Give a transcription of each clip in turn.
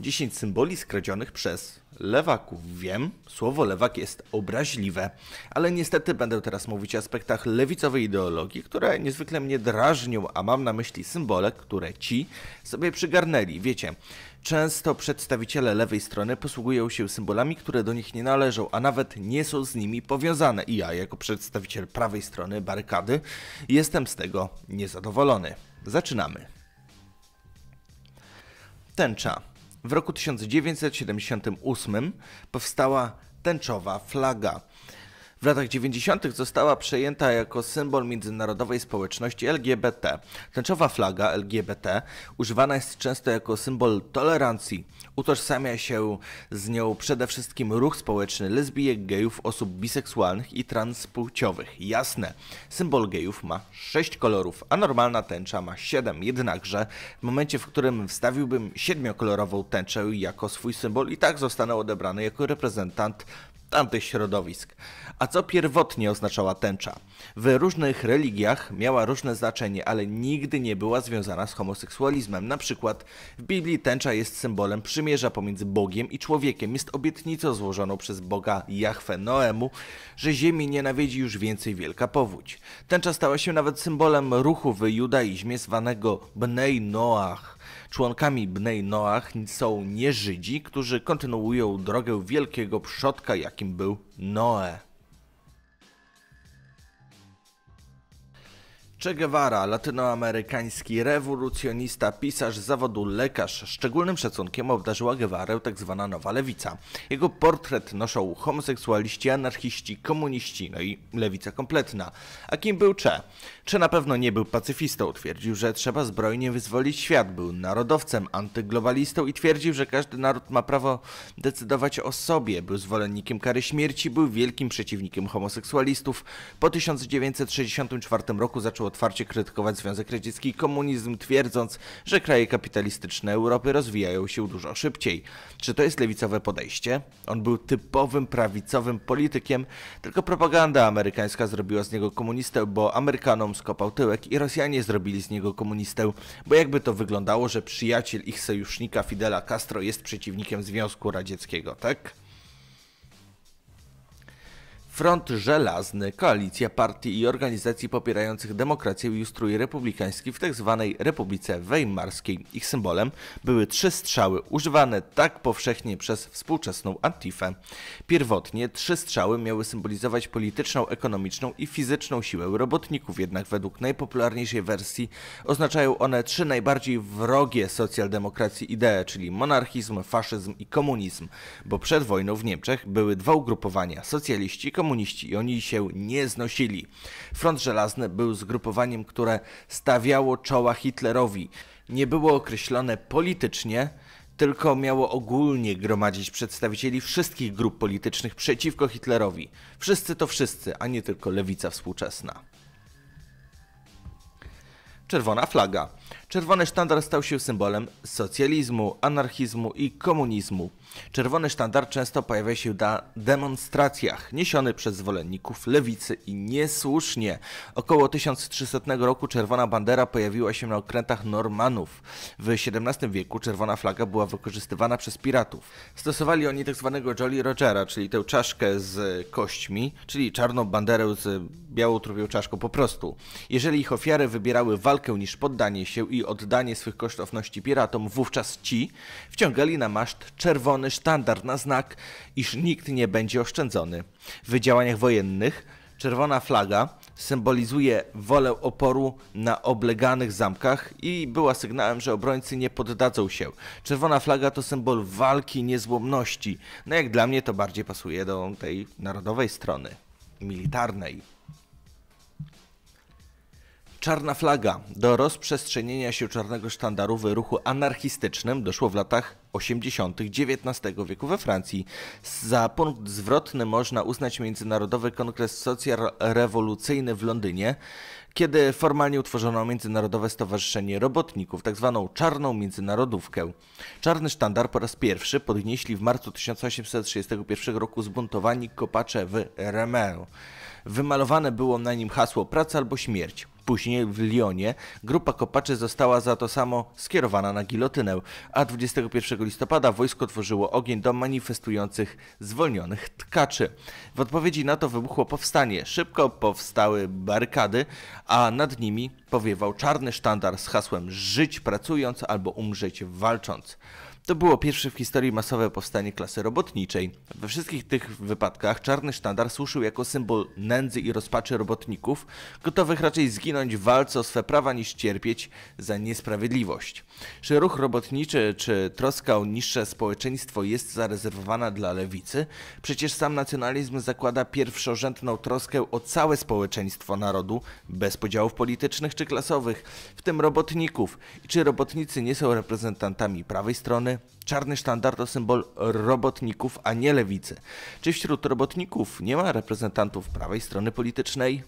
10 symboli skradzionych przez lewaków. Wiem, słowo lewak jest obraźliwe, ale niestety będę teraz mówić o aspektach lewicowej ideologii, które niezwykle mnie drażnią, a mam na myśli symbole, które ci sobie przygarnęli. Wiecie, często przedstawiciele lewej strony posługują się symbolami, które do nich nie należą, a nawet nie są z nimi powiązane. I ja, jako przedstawiciel prawej strony barykady, jestem z tego niezadowolony. Zaczynamy. Tęcza w roku 1978 powstała tęczowa flaga. W latach 90. została przejęta jako symbol międzynarodowej społeczności LGBT. Tęczowa flaga LGBT używana jest często jako symbol tolerancji. Utożsamia się z nią przede wszystkim ruch społeczny lesbijek, gejów, osób biseksualnych i transpłciowych. Jasne, symbol gejów ma 6 kolorów, a normalna tęcza ma 7. Jednakże w momencie, w którym wstawiłbym siedmiokolorową tęczę jako swój symbol, i tak zostanę odebrany jako reprezentant tamtych środowisk. A co pierwotnie oznaczała tęcza? W różnych religiach miała różne znaczenie, ale nigdy nie była związana z homoseksualizmem. Na przykład w Biblii tęcza jest symbolem przymierza pomiędzy Bogiem i człowiekiem. Jest obietnicą złożoną przez Boga Jahwe Noemu, że ziemi nie nawiedzi już więcej wielka powódź. Tęcza stała się nawet symbolem ruchu w judaizmie zwanego Bnei Noach Członkami Bnej Noach są nie Żydzi, którzy kontynuują drogę wielkiego przodka, jakim był Noe. Che Guevara, latynoamerykański rewolucjonista, pisarz zawodu lekarz. Szczególnym szacunkiem obdarzyła Guevarę tzw. Tak nowa lewica. Jego portret noszą homoseksualiści, anarchiści, komuniści, no i lewica kompletna. A kim był Che? Che na pewno nie był pacyfistą. Twierdził, że trzeba zbrojnie wyzwolić świat. Był narodowcem, antyglobalistą i twierdził, że każdy naród ma prawo decydować o sobie. Był zwolennikiem kary śmierci, był wielkim przeciwnikiem homoseksualistów. Po 1964 roku zaczął otwarcie krytykować Związek Radziecki i komunizm, twierdząc, że kraje kapitalistyczne Europy rozwijają się dużo szybciej. Czy to jest lewicowe podejście? On był typowym prawicowym politykiem, tylko propaganda amerykańska zrobiła z niego komunistę, bo Amerykanom skopał tyłek i Rosjanie zrobili z niego komunistę, bo jakby to wyglądało, że przyjaciel ich sojusznika Fidela Castro jest przeciwnikiem Związku Radzieckiego, tak? Front Żelazny, koalicja partii i organizacji popierających demokrację i ustrój republikański w tzw. Tak Republice Weimarskiej. Ich symbolem były trzy strzały, używane tak powszechnie przez współczesną Antifę. Pierwotnie trzy strzały miały symbolizować polityczną, ekonomiczną i fizyczną siłę robotników, jednak według najpopularniejszej wersji oznaczają one trzy najbardziej wrogie socjaldemokracji idee, czyli monarchizm, faszyzm i komunizm, bo przed wojną w Niemczech były dwa ugrupowania, socjaliści i komuniści i oni się nie znosili. Front Żelazny był zgrupowaniem, które stawiało czoła Hitlerowi. Nie było określone politycznie, tylko miało ogólnie gromadzić przedstawicieli wszystkich grup politycznych przeciwko Hitlerowi. Wszyscy to wszyscy, a nie tylko lewica współczesna. Czerwona flaga. Czerwony sztandar stał się symbolem socjalizmu, anarchizmu i komunizmu. Czerwony sztandar często pojawia się na demonstracjach, niesiony przez zwolenników lewicy i niesłusznie. Około 1300 roku czerwona bandera pojawiła się na okrętach Normanów. W XVII wieku czerwona flaga była wykorzystywana przez piratów. Stosowali oni tzw. Tak Jolly Rogera, czyli tę czaszkę z kośćmi, czyli czarną banderę z białą trupią czaszką po prostu. Jeżeli ich ofiary wybierały walkę niż poddanie się, się i oddanie swych kosztowności piratom, wówczas ci wciągali na maszt czerwony sztandar na znak, iż nikt nie będzie oszczędzony. W działaniach wojennych czerwona flaga symbolizuje wolę oporu na obleganych zamkach i była sygnałem, że obrońcy nie poddadzą się. Czerwona flaga to symbol walki, niezłomności. No jak dla mnie to bardziej pasuje do tej narodowej strony, militarnej. Czarna flaga. Do rozprzestrzenienia się czarnego sztandaru w ruchu anarchistycznym doszło w latach 80. XIX wieku we Francji. Za punkt zwrotny można uznać Międzynarodowy Kongres Socjal-Rewolucyjny w Londynie, kiedy formalnie utworzono Międzynarodowe Stowarzyszenie Robotników, tzw. Tak czarną Międzynarodówkę. Czarny sztandar po raz pierwszy podnieśli w marcu 1861 roku zbuntowani kopacze w Remeru. Wymalowane było na nim hasło praca albo śmierć. Później w Lyonie grupa kopaczy została za to samo skierowana na gilotynę, a 21 listopada wojsko tworzyło ogień do manifestujących zwolnionych tkaczy. W odpowiedzi na to wybuchło powstanie. Szybko powstały barykady, a nad nimi powiewał czarny sztandar z hasłem żyć pracując albo umrzeć walcząc. To było pierwsze w historii masowe powstanie klasy robotniczej. We wszystkich tych wypadkach czarny sztandar służył jako symbol nędzy i rozpaczy robotników, gotowych raczej zginąć w walce o swe prawa niż cierpieć za niesprawiedliwość. Czy ruch robotniczy, czy troska o niższe społeczeństwo jest zarezerwowana dla lewicy? Przecież sam nacjonalizm zakłada pierwszorzędną troskę o całe społeczeństwo narodu, bez podziałów politycznych czy klasowych, w tym robotników. I czy robotnicy nie są reprezentantami prawej strony? Czarny sztandar to symbol robotników, a nie lewicy. Czy wśród robotników nie ma reprezentantów prawej strony politycznej?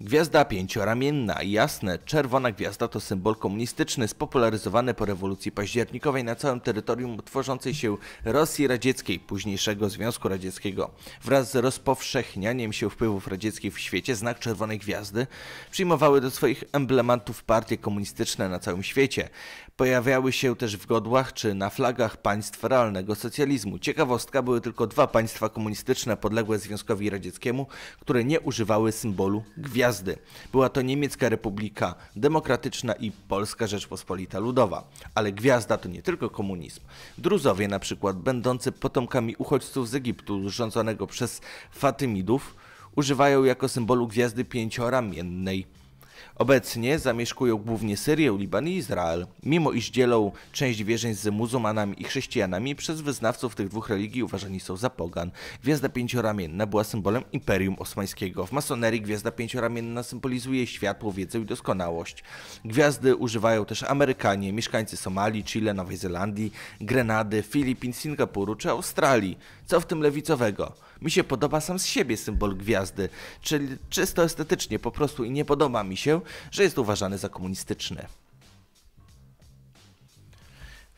Gwiazda pięcioramienna, jasne, czerwona gwiazda to symbol komunistyczny spopularyzowany po rewolucji październikowej na całym terytorium tworzącej się Rosji Radzieckiej, późniejszego Związku Radzieckiego. Wraz z rozpowszechnianiem się wpływów radzieckich w świecie znak czerwonej gwiazdy przyjmowały do swoich emblematów partie komunistyczne na całym świecie. Pojawiały się też w godłach czy na flagach państw realnego socjalizmu. Ciekawostka, były tylko dwa państwa komunistyczne podległe Związkowi Radzieckiemu, które nie używały symbolu gwiazdy jazdy. Była to Niemiecka Republika Demokratyczna i Polska Rzeczpospolita Ludowa. Ale gwiazda to nie tylko komunizm. Druzowie na przykład, będący potomkami uchodźców z Egiptu rządzonego przez Fatymidów, używają jako symbolu gwiazdy pięcioramiennej. Obecnie zamieszkują głównie Syrię, Liban i Izrael, mimo iż dzielą część wierzeń z muzułmanami i chrześcijanami, przez wyznawców tych dwóch religii uważani są za pogan. Gwiazda pięcioramienna była symbolem Imperium Osmańskiego. W masonerii gwiazda pięcioramienna symbolizuje światło, wiedzę i doskonałość. Gwiazdy używają też Amerykanie, mieszkańcy Somalii, Chile, Nowej Zelandii, Grenady, Filipin, Singapuru czy Australii. Co w tym lewicowego? Mi się podoba sam z siebie symbol gwiazdy, czyli czysto estetycznie po prostu i nie podoba mi się, że jest uważany za komunistyczny.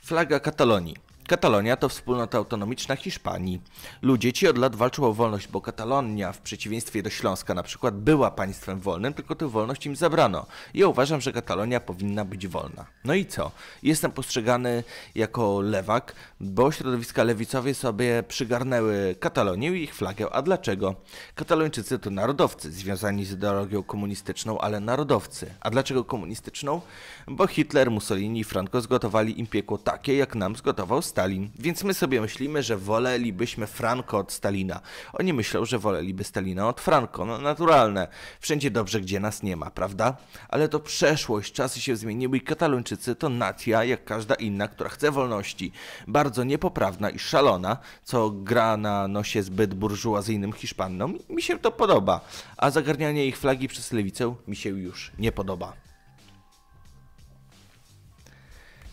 Flaga Katalonii. Katalonia to wspólnota autonomiczna Hiszpanii. Ludzie ci od lat walczą o wolność, bo Katalonia, w przeciwieństwie do Śląska na przykład, była państwem wolnym, tylko tę wolność im zabrano. I ja uważam, że Katalonia powinna być wolna. No i co? Jestem postrzegany jako lewak, bo środowiska lewicowie sobie przygarnęły Katalonię i ich flagę. A dlaczego? Katalończycy to narodowcy, związani z ideologią komunistyczną, ale narodowcy. A dlaczego komunistyczną? Bo Hitler, Mussolini i Franco zgotowali im piekło takie, jak nam zgotował Stalin. Stalin, więc my sobie myślimy, że wolelibyśmy Franco od Stalina. Oni myślą, że woleliby Stalina od Franco. No naturalne. Wszędzie dobrze, gdzie nas nie ma, prawda? Ale to przeszłość, czasy się zmieniły i Katalończycy to nacja, jak każda inna, która chce wolności. Bardzo niepoprawna i szalona, co gra na nosie zbyt burżuazyjnym Hiszpanom. Mi się to podoba, a zagarnianie ich flagi przez lewicę mi się już nie podoba.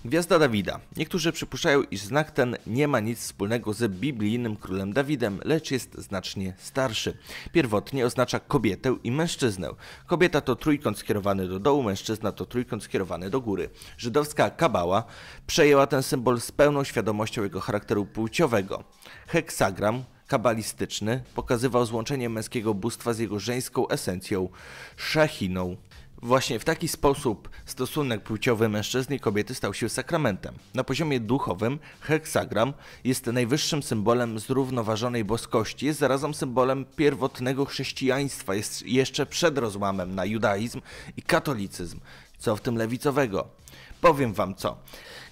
Gwiazda Dawida. Niektórzy przypuszczają, iż znak ten nie ma nic wspólnego z biblijnym królem Dawidem, lecz jest znacznie starszy. Pierwotnie oznacza kobietę i mężczyznę. Kobieta to trójkąt skierowany do dołu, mężczyzna to trójkąt skierowany do góry. Żydowska kabała przejęła ten symbol z pełną świadomością jego charakteru płciowego. Heksagram, kabalistyczny pokazywał złączenie męskiego bóstwa z jego żeńską esencją, szachiną. Właśnie w taki sposób stosunek płciowy mężczyzny i kobiety stał się sakramentem. Na poziomie duchowym heksagram jest najwyższym symbolem zrównoważonej boskości, jest zarazem symbolem pierwotnego chrześcijaństwa, jest jeszcze przed rozłamem na judaizm i katolicyzm. Co w tym lewicowego? Powiem wam co.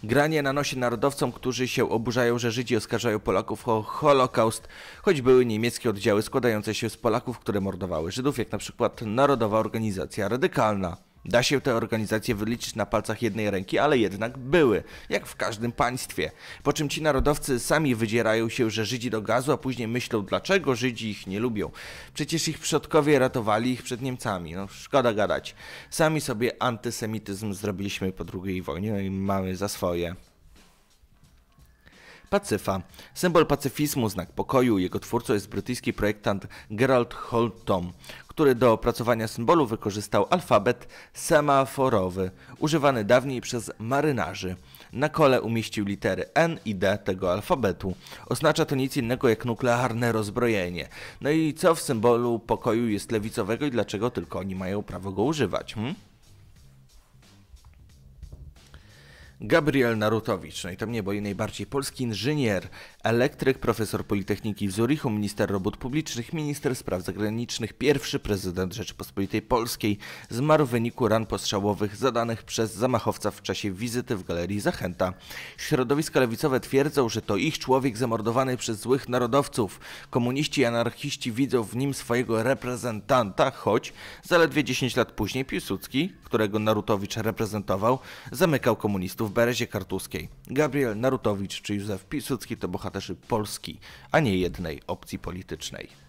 Granie na nosie narodowcom, którzy się oburzają, że Żydzi oskarżają Polaków o Holokaust, choć były niemieckie oddziały składające się z Polaków, które mordowały Żydów, jak na przykład Narodowa Organizacja Radykalna. Da się te organizacje wyliczyć na palcach jednej ręki, ale jednak były, jak w każdym państwie. Po czym ci narodowcy sami wydzierają się, że Żydzi do gazu, a później myślą, dlaczego Żydzi ich nie lubią. Przecież ich przodkowie ratowali ich przed Niemcami. No, szkoda gadać. Sami sobie antysemityzm zrobiliśmy po II wojnie no i mamy za swoje. Pacyfa. Symbol pacyfizmu, znak pokoju. Jego twórcą jest brytyjski projektant Gerald Holtom, który do opracowania symbolu wykorzystał alfabet semaforowy, używany dawniej przez marynarzy. Na kole umieścił litery N i D tego alfabetu. Oznacza to nic innego jak nuklearne rozbrojenie. No i co w symbolu pokoju jest lewicowego i dlaczego tylko oni mają prawo go używać? Hmm? Gabriel Narutowicz, no i to mnie boli najbardziej, polski inżynier, elektryk, profesor Politechniki w Zurichu, minister robót publicznych, minister spraw zagranicznych, pierwszy prezydent Rzeczypospolitej Polskiej, zmarł w wyniku ran postrzałowych zadanych przez zamachowca w czasie wizyty w Galerii Zachęta. Środowiska lewicowe twierdzą, że to ich człowiek zamordowany przez złych narodowców. Komuniści i anarchiści widzą w nim swojego reprezentanta, choć zaledwie 10 lat później Piłsudski, którego Narutowicz reprezentował, zamykał komunistów Berezie Kartuskiej. Gabriel Narutowicz czy Józef Piłsudski to bohaterzy Polski, a nie jednej opcji politycznej.